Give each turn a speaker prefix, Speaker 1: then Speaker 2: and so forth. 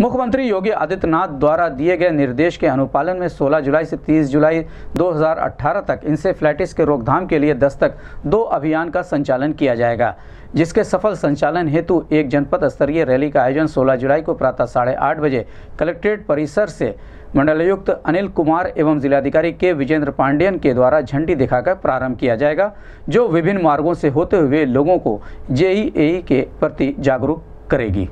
Speaker 1: मुख्यमंत्री योगी आदित्यनाथ द्वारा दिए गए निर्देश के अनुपालन में 16 जुलाई से 30 जुलाई 2018 तक इंसेफ्लाइटिस के रोकथाम के लिए दस्तक दो अभियान का संचालन किया जाएगा जिसके सफल संचालन हेतु एक जनपद स्तरीय रैली का आयोजन 16 जुलाई को प्रातः साढ़े आठ बजे कलेक्ट्रेट परिसर से मंडलायुक्त अनिल कुमार एवं जिलाधिकारी के विजेंद्र पांडेयन के द्वारा झंडी दिखाकर प्रारंभ किया जाएगा जो विभिन्न मार्गों से होते हुए लोगों को जेई के प्रति जागरूक करेगी